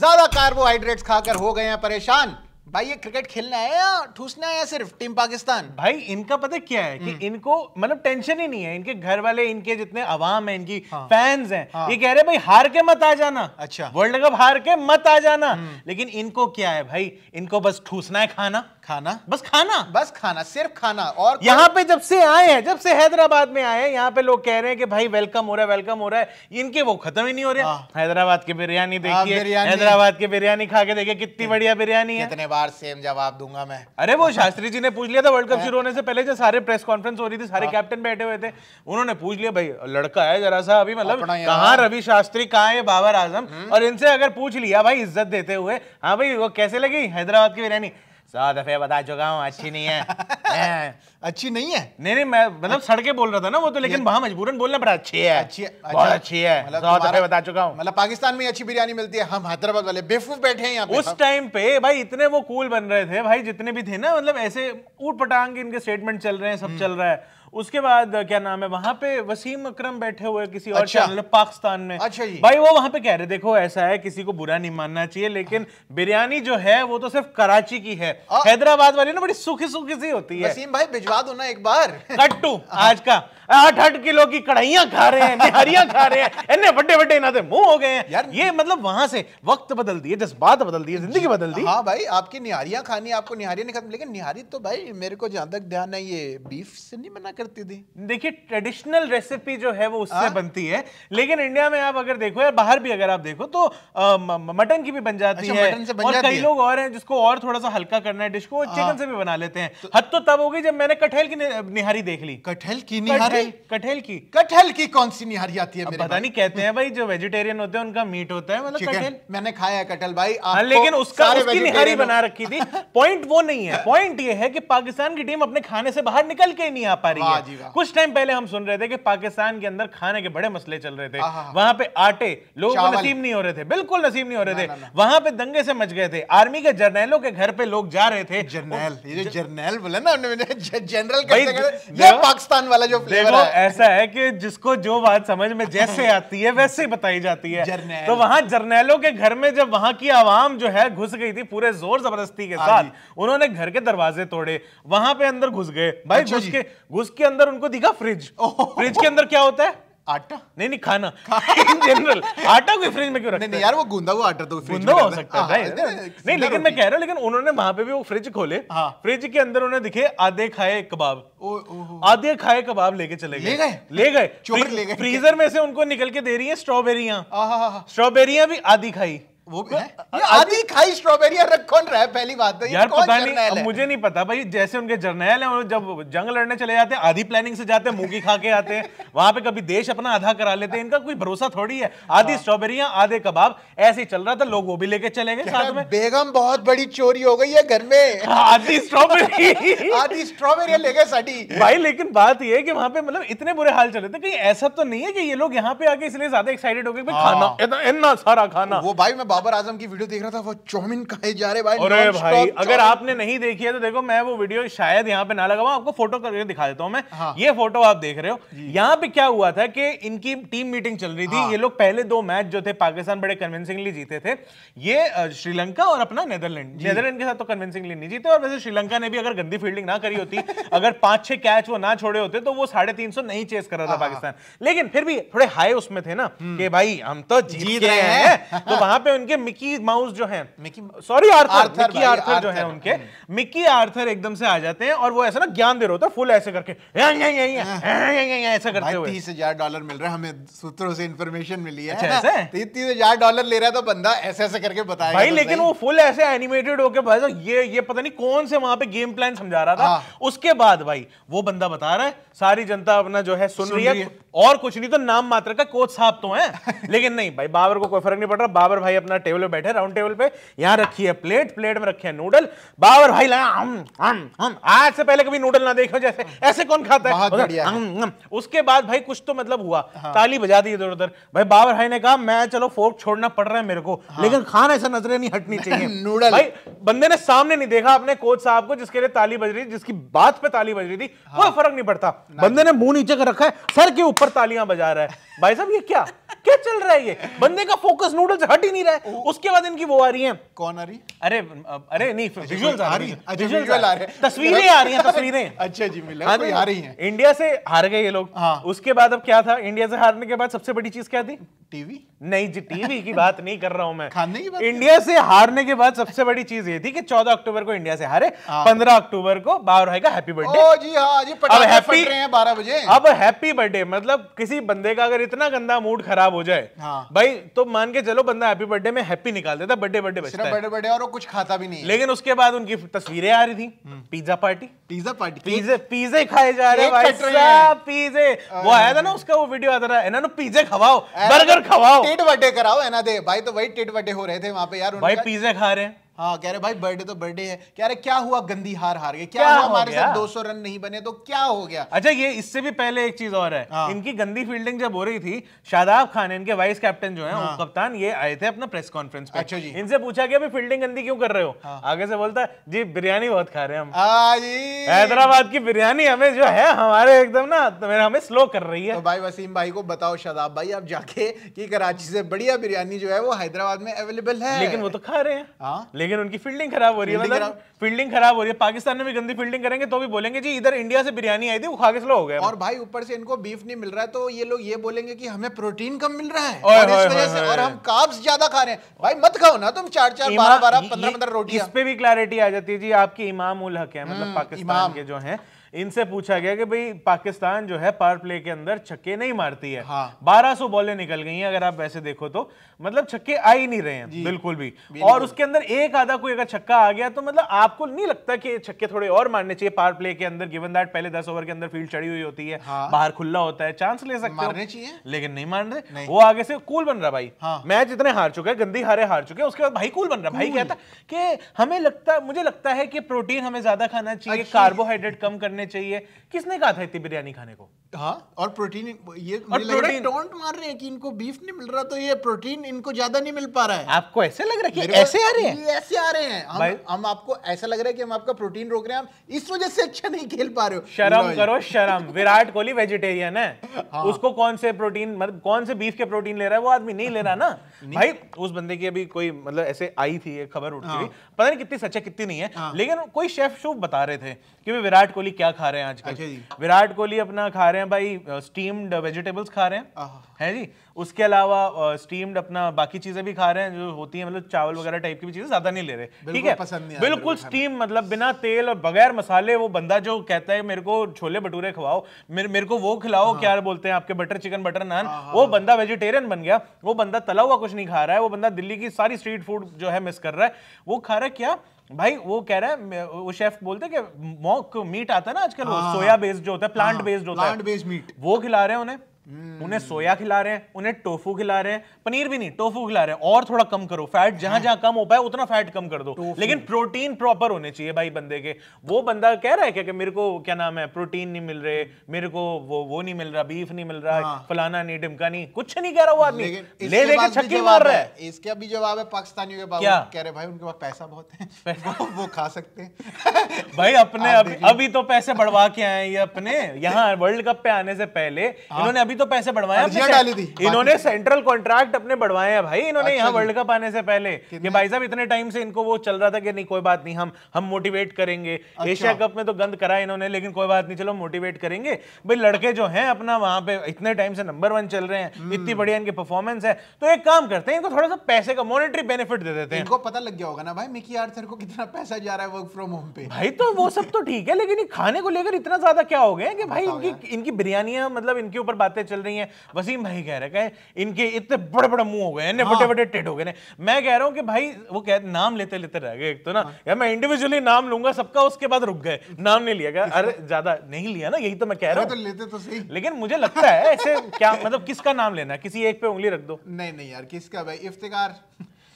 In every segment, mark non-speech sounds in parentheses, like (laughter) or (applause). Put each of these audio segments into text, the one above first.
ज्यादा कार्बोहाइड्रेट्स खाकर हो गए हैं परेशान भाई ये क्रिकेट खेलना है या ठूसना है या सिर्फ टीम पाकिस्तान भाई इनका पता क्या है कि हम्म। इनको मतलब टेंशन ही नहीं है इनके घर वाले इनके जितने अवाम है इनकी हाँ, फैंस हैं हाँ, ये कह रहे भाई हार के मत आ जाना अच्छा वर्ल्ड कप हार के मत आ जाना हम्म। लेकिन इनको क्या है भाई इनको बस ठूसना है खाना खाना बस खाना बस खाना सिर्फ खाना और यहाँ पे जब से आए हैं जब से हैदराबाद में आए हैं यहाँ पे लोग कह रहे हैं कि भाई वेलकम हो रहा है वेलकम हो रहा है इनके वो खत्म ही नहीं हो रहे हाँ। हैदराबाद की बिरयानी हाँ, देखिए हैदराबाद की बिरयानी खा के देखिए कितनी हम्म। बढ़िया बिरयानी है बार सेम जवाब दूंगा मैं अरे वो शास्त्री जी ने पूछ लिया था वर्ल्ड कप हाँ। शुरू होने से पहले जो सारे प्रेस कॉन्फ्रेंस हो रही थी सारे कैप्टन हाँ। बैठे हुए थे उन्होंने पूछ लिया भाई लड़का है जरा सा अभी मतलब कहाँ रवि शास्त्री कहाँ है बाबर आजम हम्म। और इनसे अगर पूछ लिया भाई इज्जत देते हुए हाँ भाई वो कैसे लगी हैदराबाद की बिरयानी सौ दफे बता चुका हूँ अच्छी नहीं है (laughs) अच्छी नहीं है नहीं नहीं मैं मतलब सड़के बोल रहा था ना वो तो लेकिन वहां मजबूरन बोलना पड़ा अच्छी है अच्छी है बहुत अच्छा। अच्छी है मतलब सौ दफे बता चुका हूँ मतलब पाकिस्तान में अच्छी बिरयानी मिलती है हम हैदराबाद वाले बेफूफ बैठे हैं उस टाइम पे भाई इतने वो कूल बन रहे थे भाई जितने भी थे ना मतलब ऐसे ऊट पटांग इनके स्टेटमेंट चल रहे हैं सब हम्म। चल रहा है उसके बाद क्या नाम है वहां पे वसीम अकरम बैठे हुए किसी और अच्छा। चैनल पाकिस्तान में अच्छा जी। भाई वो वहां पे कह रहे देखो ऐसा है किसी को बुरा नहीं मानना चाहिए लेकिन हाँ। बिरयानी जो है वो तो सिर्फ कराची की है हैदराबाद वाली ना बड़ी सूखी सुखी सी होती है वसीम भाई भिजवा दो ना एक बार कट्टू आज का आठ आठ किलो की कढ़ाइया खा रहे हैं निहारियां खा रहे हैं इन्हें बड़े बड़े इन्होंने मुंह हो गए हैं यार ये मतलब वहां से वक्त बदल दिए जज्बात बदल दिए जिंदगी बदल दी हाँ भाई आपकी निहारियां खानी आपको निहारियां नहीं खत्म लेकिन निहारी तो भाई मेरे को जहां तक ध्यान है ये बीफ से नहीं मना करती थी देखिए ट्रेडिशनल रेसिपी जो है वो उससे हाँ? बनती है लेकिन इंडिया में आप अगर देखो या बाहर भी अगर आप देखो तो मटन की भी बन जाती अच्छा, है और कई लोग और हैं जिसको और थोड़ा सा हल्का करना है डिश को चिकन हाँ। से भी बना लेते हैं तो हद तो तब होगी जब मैंने कटहल की निहारी देख ली कटहल की निहारी कटहल कटहल की कटहल की कौन सी निहारी आती है मेरे पता नहीं कहते हैं भाई जो वेजिटेरियन होते हैं उनका मीट होता है मतलब कटहल मैंने खाया है कटहल भाई हाँ, लेकिन उसका उसकी निहारी बना रखी थी पॉइंट वो नहीं है पॉइंट ये है कि पाकिस्तान की टीम अपने खाने से बाहर निकल के नहीं आ पा रही है कुछ टाइम पहले हम सुन रहे थे कि पाकिस्तान के अंदर खाने के बड़े मसले चल रहे थे वहां पे आटे लोगों को नसीब नहीं हो रहे थे बिल्कुल नसीब नहीं हो रहे थे वहां पे दंगे से मच गए थे आर्मी के जर्नैलों के घर पे लोग जा रहे थे जर्नैल ये जर्नैल बोला ना उन्होंने जनरल पाकिस्तान वाला जो प्लेयर देखो ऐसा है कि जिसको जो बात समझ में जैसे (laughs) आती है वैसे ही बताई जाती है तो वहां जर्नैलों के घर में जब वहां की आवाम जो है घुस गई थी पूरे जोर जबरदस्ती के हाँ साथ उन्होंने घर के दरवाजे तोड़े वहां पे अंदर घुस गए भाई अच्छा घुस के घुस के अंदर उनको दिखा फ्रिज फ्रिज के अंदर क्या होता है आटा नहीं नहीं खाना इन जनरल आटा कोई फ्रिज में क्यों रखते नहीं यार वो गूंदा वो आटा तो हो सकता है हाँ, नहीं लेकिन मैं कह रहा हूँ लेकिन उन्होंने वहां पे भी वो फ्रिज खोले फ्रिज हाँ। के अंदर उन्होंने दिखे आधे खाए कबाब आधे खाए कबाब लेके चले गए ले गए ले गए फ्रीजर में से उनको निकल के दे रही है स्ट्रॉबेरिया स्ट्रॉबेरिया भी आधी खाई वो आधी खाई स्ट्रॉबेरी रख कौन रहा है पहली बात तो यार पता नहीं मुझे नहीं पता भाई जैसे उनके जर्नैल है जब जंग लड़ने चले जाते हैं आधी प्लानिंग से जाते हैं मूंगी खा के आते हैं वहां पे कभी देश अपना आधा करा लेते हैं इनका कोई भरोसा थोड़ी है आधी हाँ। स्ट्रॉबेरिया आधे कबाब ऐसे चल रहा था लोग वो भी लेके चले गए साथ में बेगम बहुत बड़ी चोरी हो गई है घर में हाँ, आधी स्ट्रॉबेरी आधी स्ट्रॉबेरिया ले गए साड़ी भाई लेकिन बात यह है कि वहां पे मतलब इतने बुरे हाल चले थे कहीं ऐसा तो नहीं है कि ये लोग यहाँ पे आके इसलिए ज्यादा एक्साइटेड हो गए हाँ। खाना इतना सारा खाना वो भाई मैं बाबर आजम की वीडियो देख रहा था वो चौमिन खाए जा रहे भाई अरे भाई अगर आपने नहीं देखी है तो देखो मैं वो वीडियो शायद यहाँ पे ना लगा आपको फोटो करके दिखा देता हूँ मैं हाँ। ये फोटो आप देख रहे हो यहाँ पे क्या हुआ था कि इनकी टीम मीटिंग चल रही थी हाँ। ये लोग पहले दो मैच जो थे पाकिस्तान बड़े कन्विंसिंगली जीते थे ये श्रीलंका और अपना नेदरलैंड नेदरलैंड के साथ तो कन्विंसिंगली नहीं जीते और वैसे श्रीलंका ने भी अगर गंदी फील्डिंग ना करी होती (laughs) अगर पांच छह कैच वो ना छोड़े होते तो वो साढ़े नहीं चेस कर रहा था हाँ। पाकिस्तान लेकिन फिर भी थोड़े हाई उसमें थे ना हम्म। कि भाई हम तो जीत रहे हैं तो वहां पे उनके मिकी माउस जो है सॉरी आर्थर मिकी आर्थर जो है उनके आर्थर हम्म। एकदम से आ जाते हैं और वो ऐसा ना ज्ञान दे होता है फुल ऐसे करके हाँ। ऐसा करते हुए तीस हजार डॉलर मिल रहा है हमें सूत्रों से इन्फॉर्मेशन मिली है अच्छा, (laughs) तीस हजार डॉलर ले रहा तो बंदा ऐसे ऐसे करके बताया भाई तो लेकिन वो फुल ऐसे एनिमेटेड भाई तो ये ये पता नहीं कौन से वहां पे गेम प्लान समझा रहा था हाँ। उसके बाद भाई वो बंदा बता रहा है सारी जनता अपना जो है सुन, सुन रही है और कुछ नहीं तो नाम मात्र का कोच साहब तो हैं (laughs) लेकिन नहीं भाई बाबर को कोई फर्क नहीं पड़ रहा बाबर भाई अपना टेबल पे बैठे राउंड टेबल पे यहाँ रखी है प्लेट प्लेट में रखे हैं नूडल बाबर भाई लगा हम हम हम आज से पहले कभी नूडल ना देखो जैसे ऐसे कौन खाता है हम उसके बाद भाई कुछ तो मतलब हुआ हाँ। ताली बजा दी इधर उधर भाई बाबर भाई ने कहा मैं चलो फोक छोड़ना पड़ रहा है मेरे को हाँ। लेकिन खान ऐसा नजरें नहीं हटनी (laughs) चाहिए नूडल भाई बंदे ने सामने नहीं देखा अपने कोच साहब को जिसके लिए ताली बज रही जिसकी बात पे ताली बज रही थी हाँ। कोई फर्क नहीं पड़ता बंदे ने मुंह नीचे कर रखा है सर के ऊपर तालियां बजा रहा है भाई साहब ये क्या क्या चल रहा है ये बंदे का फोकस नूडल्स हट ही नहीं रहा है उसके बाद इनकी वो आ रही है कौन आ रही अरे अरे नहीं विजुअल्स अच्छा, आ रही है विजुअल अच्छा, आ रहे हैं तस्वीरें आ रही हैं तस्वीरें (laughs) अच्छा जी मिला हाँ आ रही हैं इंडिया से हार गए ये लोग हाँ। उसके बाद अब क्या था इंडिया से हारने के बाद सबसे बड़ी चीज क्या थी टीवी नहीं जी टीवी की बात नहीं कर रहा हूं मैं खाने की बात इंडिया से हारने के बाद सबसे बड़ी चीज ये थी कि 14 अक्टूबर को इंडिया से हारे 15 हाँ। अक्टूबर को बाबर भाई का हैप्पी बर्थडे ओ जी हाँ जी पटाखे फट रहे हैं 12 बजे अब हैप्पी बर्थडे मतलब किसी बंदे का अगर इतना गंदा मूड खराब हो जाए हाँ। भाई तो मान के चलो बंदा हैप्पी बर्थडे में हैप्पी निकाल देता बर्थडे बर्थडे बचता बर्थडे बर्थडे और वो कुछ खाता भी नहीं लेकिन उसके बाद उनकी तस्वीरें आ रही थी पिज्जा पार्टी पिज्जा पार्टी पिज्जे पिज्जे खाए जा रहे भाई साहब पिज्जे वो आया था ना उसका वो वीडियो आता रहा है ना पिज्जे खवाओ बर्गर खवाओ टेट बर्थडे कराओ है ना दे भाई तो वही टेट बर्थडे हो रहे थे वहां पे यार भाई पिज्जे खा रहे हैं हाँ कह रहे भाई बर्थडे तो बर्थडे है कह रहे क्या हुआ गंदी हार हार गए क्या, क्या हमारे साथ सौ रन नहीं बने तो क्या हो गया अच्छा ये इससे भी पहले एक चीज और है हाँ। इनकी गंदी फील्डिंग जब हो रही थी शादाब खान इनके वाइस कैप्टन जो है हाँ। कप्तान ये आए थे अपना प्रेस कॉन्फ्रेंस पे अच्छा जी इनसे पूछा गया फील्डिंग गंदी क्यों कर रहे हो हाँ। आगे से बोलता जी बिरयानी बहुत खा रहे हम हैदराबाद की बिरयानी हमें जो है हमारे एकदम ना तो हमें स्लो कर रही है तो भाई वसीम भाई को बताओ शादाब भाई आप जाके की कराची से बढ़िया बिरयानी जो है वो हैदराबाद में अवेलेबल है लेकिन वो तो खा रहे हैं हाँ। लेकिन उनकी फील्डिंग खराब हो रही है मतलब फील्डिंग खराब हो रही है पाकिस्तान में भी गंदी फील्डिंग करेंगे तो भी बोलेंगे जी इधर इंडिया से बिरयानी आई थी वो खा स्लो हो गया और भाई ऊपर से इनको बीफ नहीं मिल रहा है तो ये लोग ये बोलेंगे कि हमें प्रोटीन कम मिल रहा है और, हम काब्स ज्यादा खा रहे हैं भाई मत खाओ ना तुम चार चार बारह बारह पंद्रह पंद्रह रोटी इस पे भी क्लैरिटी आ जाती है जी आपकी इमाम उल हक है मतलब हम्म, पाकिस्तान के जो है इनसे पूछा गया कि भाई पाकिस्तान जो है पावर प्ले के अंदर छक्के नहीं मारती है हाँ। बारह सौ बॉलें निकल गई है अगर आप वैसे देखो तो मतलब छक्के आ ही नहीं रहे हैं बिल्कुल भी और उसके अंदर एक आधा कोई अगर छक्का आ गया तो मतलब आपको नहीं लगता कि छक्के थोड़े और मारने चाहिए पावर प्ले के अंदर गिवन दैट पहले दस ओवर के अंदर फील्ड चढ़ी हुई होती है हाँ। बाहर खुला होता है चांस ले सकते हैं लेकिन नहीं मान रहे वो आगे से कूल बन रहा भाई हाँ। मैच इतने हार चुके हैं गंदी हारे हार चुके हैं उसके बाद भाई कूल बन रहा भाई कहता कि हमें लगता मुझे लगता है कि प्रोटीन हमें ज्यादा खाना चाहिए कार्बोहाइड्रेट कम करने करने चाहिए किसने कहा था इतनी बिरयानी खाने को हाँ, और प्रोटीन ये और प्रोटीन टोंट मार रहे हैं कि इनको बीफ नहीं मिल रहा तो ये प्रोटीन इनको ज्यादा नहीं मिल पा रहा है आपको ऐसे लग रहा है कि ऐसे आ रहे हैं ऐसे आ रहे हैं हम, हम आपको ऐसा लग रहा है कि हम आपका प्रोटीन रोक रहे हैं हम इस वजह से अच्छा नहीं खेल पा रहे हो शर्म करो शर्म विराट कोहली वेजिटेरियन है हाँ। उसको कौन से प्रोटीन मतलब कौन से बीफ के प्रोटीन ले रहा है वो आदमी नहीं ले रहा ना भाई उस बंदे की अभी कोई मतलब ऐसे आई थी खबर उठी हाँ। हुई पता नहीं कितनी सच्चा कितनी नहीं है लेकिन कोई शेफ शूफ बता रहे थे कि विराट कोहली क्या क्या खा रहे हैं आजकल अच्छा विराट कोहली अपना खा रहे हैं भाई स्टीम्ड वेजिटेबल्स खा रहे हैं है जी उसके अलावा स्टीम्ड अपना बाकी चीजें भी खा रहे हैं जो होती है मतलब चावल वगैरह टाइप की भी चीजें ज्यादा नहीं ले रहे ठीक है बिल्कुल स्टीम मतलब बिना तेल और बगैर मसाले वो बंदा जो कहता है मेरे को छोले भटूरे खवाओ मेरे मेरे को वो खिलाओ क्या बोलते हैं आपके बटर चिकन बटर नान वो बंदा वेजिटेरियन बन गया वो बंदा तला हुआ कुछ नहीं खा रहा है वो बंदा दिल्ली की सारी स्ट्रीट फूड जो है मिस कर रहा है वो खा रहा है क्या भाई वो कह रहा है वो शेफ बोलते कि मॉक मीट आता है ना आजकल सोया हाँ, बेस्ड हाँ। जो होता है प्लांट हाँ, बेस्ड होता है प्लांट बेस्ड मीट वो खिला रहे हैं उन्हें हम्म। उन्हें सोया खिला रहे हैं उन्हें टोफू खिला रहे हैं पनीर भी नहीं टोफू खिला रहे हैं और थोड़ा कम करो फैट जहां जहां कम हो पाए उतना फैट कम कर दो लेकिन प्रोटीन प्रॉपर होने चाहिए भाई बंदे के वो बंदा कह रहा है क्या मेरे को क्या नाम है प्रोटीन नहीं मिल रहे मेरे को वो वो नहीं मिल रहा बीफ नहीं मिल रहा हाँ। फलाना नहीं डिमका नहीं कुछ नहीं कह रहा वो आदमी ले लेके छक्की मार रहा है इसके भी जवाब है पाकिस्तानियों के क्या कह रहे भाई उनके पास पैसा बहुत है (laughs) वो, खा सकते हैं (laughs) भाई अपने अभी, अभी तो पैसे बढ़वा के आए ये अपने यहाँ (laughs) वर्ल्ड कप पे आने से पहले हाँ। इन्होंने अभी तो पैसे कैसे बढ़वाया डाली थी इन्होंने सेंट्रल कॉन्ट्रैक्ट अपने बढ़वाए हैं भाई इन्होंने यहाँ वर्ल्ड अच्छा कप आने से पहले कि भाई साहब इतने टाइम से इनको वो चल रहा था कि नहीं कोई बात नहीं हम हम मोटिवेट करेंगे एशिया अच्छा। कप में तो गंद करा इन्होंने लेकिन कोई बात नहीं चलो मोटिवेट करेंगे भाई लड़के जो है अपना वहां पे इतने टाइम से नंबर वन चल रहे हैं हम्म। इतनी बढ़िया इनकी परफॉर्मेंस है तो एक काम करते हैं इनको थोड़ा सा पैसे का मॉनिटरी बेनिफिट दे देते हैं इनको पता लग गया होगा ना भाई मिकी आर्थर को कितना पैसा जा रहा है वर्क फ्रॉम होम पे भाई तो वो सब तो ठीक है लेकिन खाने को लेकर इतना ज्यादा क्या हो गया कि भाई इनकी इनकी बिरयानी मतलब इनके ऊपर बातें चल रही नहीं है वसीम भाई कह रहे हैं इनके इतने बड़े बड़े मुंह हो गए इन्हें बड़े हाँ। बड़े टेट हो गए मैं कह रहा हूँ कि भाई वो कह नाम लेते लेते रह गए एक तो ना हाँ। यार मैं इंडिविजुअली नाम लूंगा सबका उसके बाद रुक गए नाम नहीं लिया गया अरे ज्यादा नहीं लिया ना यही तो मैं कह रहा हूँ तो लेते तो सही लेकिन मुझे लगता है ऐसे क्या मतलब किसका नाम लेना है किसी एक पे उंगली रख दो नहीं नहीं यार किसका भाई इफ्तिकार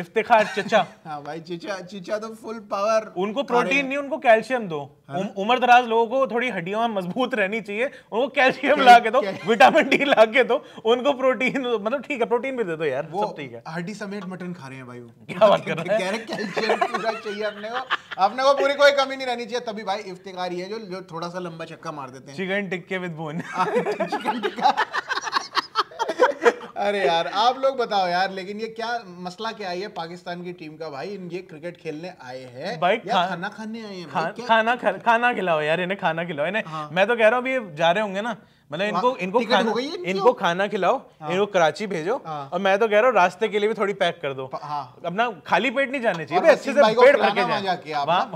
इफ्तिखार चचा हाँ भाई चिचा चिचा तो फुल पावर उनको प्रोटीन नहीं उनको कैल्शियम दो हाँ? उम्र दराज लोगों को थोड़ी हड्डियों में मजबूत रहनी चाहिए उनको कैल्शियम ला के दो विटामिन डी ला के दो उनको प्रोटीन मतलब ठीक है प्रोटीन भी दे दो यार सब ठीक है हड्डी समेत मटन खा रहे हैं भाई क्या बात कर रहे हैं कैल्शियम पूरा चाहिए अपने को अपने को पूरी कोई कमी नहीं रहनी चाहिए तभी भाई इफ्तिखार ही है जो थोड़ा सा लंबा चक्का मार देते हैं चिकन टिक्के विद बोन चिकन टिक्का अरे यार आप लोग बताओ यार लेकिन ये क्या मसला क्या है पाकिस्तान की टीम का भाई ये क्रिकेट खेलने आए हैं भाई खा, खाना खाने आए हैं खाना खा, खाना खिलाओ यार इन्हें खाना खिलाओ इन्हें हाँ। मैं तो कह रहा हूँ जा रहे होंगे ना मतलब इनको इनको खाना इनको खाना खिलाओ हाँ। इनको कराची भेजो हाँ। और मैं तो कह रहा हूँ रास्ते के लिए भी थोड़ी पैक कर दो हाँ। अपना खाली पेट नहीं जाने चाहिए अच्छे से पेट भर के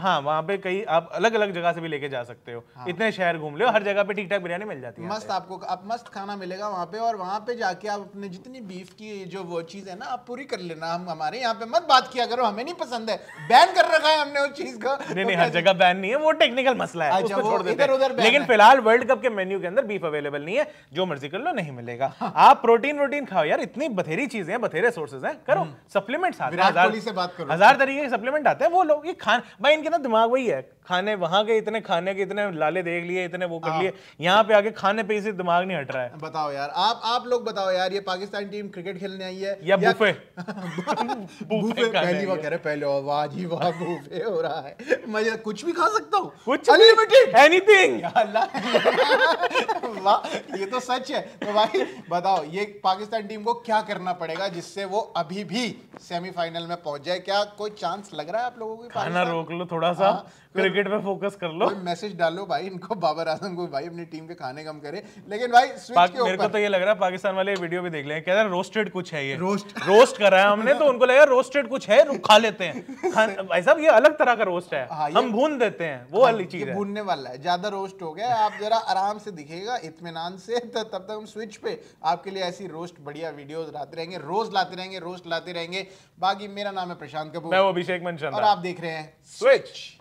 हाँ वहाँ पे कई आप अलग अलग जगह से भी लेके जा सकते हो हाँ। इतने शहर घूम लो हर जगह पे ठीक ठाक बिरयानी मिल जाती है मस्त आपको आप मस्त खाना मिलेगा वहाँ पे और वहाँ पे जाके आप अपने जितनी बीफ की जो वो चीज है ना आप पूरी कर लेना हम हमारे यहाँ पे मत बात किया करो हमें नहीं पसंद है बैन कर रखा है हमने उस चीज का नहीं नहीं हर जगह बैन नहीं है वो टेक्निकल मसला है अच्छा, लेकिन फिलहाल वर्ल्ड कप के मेन्यू के अंदर बीफ अवेलेबल अवेलेबल नहीं है जो मर्जी कर लो नहीं मिलेगा आप प्रोटीन वोटीन खाओ यार इतनी बथेरी चीजें हैं बथेरे सोर्सेज हैं करो सप्लीमेंट्स हम्म। आते हैं हजार तरीके के सप्लीमेंट आते हैं वो लोग ये खान भाई इनके ना दिमाग वही है खाने वहां के इतने खाने के इतने लाले देख लिए इतने वो कर हाँ। लिए यहाँ पे आके खाने पे इसे दिमाग नहीं हट रहा है बताओ यार आप आप लोग बताओ यार ये पाकिस्तान टीम क्रिकेट खेलने आई है या, या बुफे (laughs) बुफे पहली बार कह रहे पहले वाह जी वाह बुफे हो रहा है मैं कुछ भी खा सकता हूँ कुछ (laughs) अनलिमिटेड एनीथिंग वाह ये तो सच है तो भाई बताओ ये पाकिस्तान टीम को क्या करना पड़ेगा जिससे वो अभी भी सेमीफाइनल में पहुंच जाए क्या कोई चांस लग रहा है आप लोगों को खाना रोक लो थोड़ा सा हाँ, क्रिकेट पे फोकस कर लो मैसेज डालो भाई इनको बाबर आजम को भाई अपनी टीम के खाने कम करे लेकिन भाई स्विच के मेरे को तो ये लग रहा है पाकिस्तान वाले वीडियो भी देख लेंगे कह रहे रोस्टेड कुछ है ये रोस्ट रोस्ट कर रहा है हमने तो उनको लगा रोस्टेड कुछ है खा लेते हैं (laughs) भाई साहब ये अलग तरह का रोस्ट है हाँ, हम भून देते हैं वो अलग हाँ, चीज है भूनने वाला है ज्यादा रोस्ट हो गया आप जरा आराम से दिखेगा इतमान से (laughs) तो तब तक हम स्विच पे आपके लिए ऐसी रोस्ट बढ़िया वीडियोस लाते रहेंगे रोज लाते रहेंगे रोस्ट लाते रहेंगे बाकी मेरा नाम है प्रशांत कपूर मैं अभिषेक मंचन और आप देख रहे हैं स्विच।